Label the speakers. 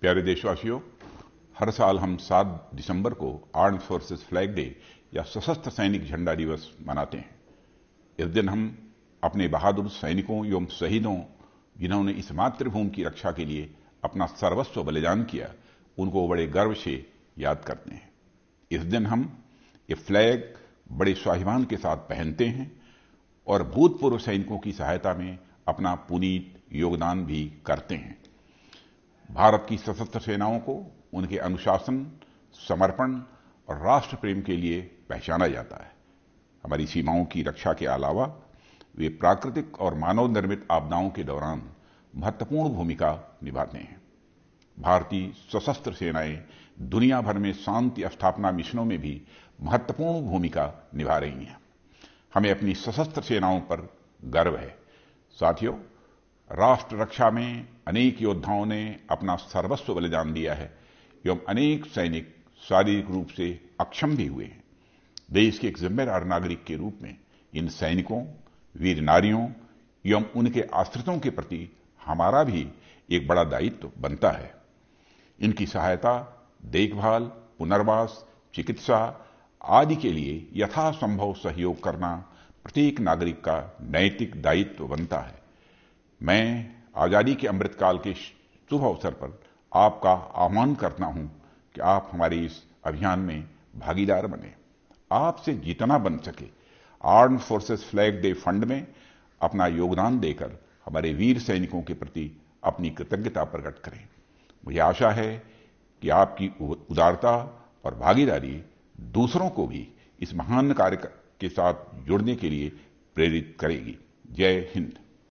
Speaker 1: प्यारे देशवासियों हर साल हम 7 दिसंबर को आर्म फोर्सेस फ्लैग डे या सशस्त्र सैनिक झंडा दिवस मनाते हैं इस दिन हम अपने बहादुर सैनिकों एवं शहीदों जिन्होंने इस मातृभूमि की रक्षा के लिए अपना सर्वस्व बलिदान किया उनको बड़े गर्व से याद करते हैं इस दिन हम ये फ्लैग बड़े स्वाभिमान के साथ पहनते हैं और भूतपूर्व सैनिकों की सहायता में अपना पुनीत योगदान भी करते हैं भारत की सशस्त्र सेनाओं को उनके अनुशासन समर्पण और राष्ट्र प्रेम के लिए पहचाना जाता है हमारी सीमाओं की रक्षा के अलावा वे प्राकृतिक और मानव निर्मित आपदाओं के दौरान महत्वपूर्ण भूमिका निभाते हैं भारतीय सशस्त्र सेनाएं दुनिया भर में शांति स्थापना मिशनों में भी महत्वपूर्ण भूमिका निभा रही हैं हमें अपनी सशस्त्र सेनाओं पर गर्व है साथियों राष्ट्र रक्षा में अनेक योद्धाओं ने अपना सर्वस्व बलिदान दिया है एवं अनेक सैनिक शारीरिक रूप से अक्षम भी हुए हैं देश के एक जिम्मेदार नागरिक के रूप में इन सैनिकों वीर नारियों एवं उनके आश्रितों के प्रति हमारा भी एक बड़ा दायित्व तो बनता है इनकी सहायता देखभाल पुनर्वास चिकित्सा आदि के लिए यथासंभव सहयोग करना प्रत्येक नागरिक का नैतिक दायित्व तो बनता है मैं आज़ादी के अमृतकाल के शुभ अवसर पर आपका आह्वान करता हूं कि आप हमारे इस अभियान में भागीदार बने आपसे जितना बन सके arm forces flag day fund में अपना योगदान देकर हमारे वीर सैनिकों के प्रति अपनी कृतज्ञता प्रकट करें मुझे आशा है कि आपकी उदारता और भागीदारी दूसरों को भी इस महान कार्य के साथ जुड़ने के लिए प्रेरित करेगी जय हिंद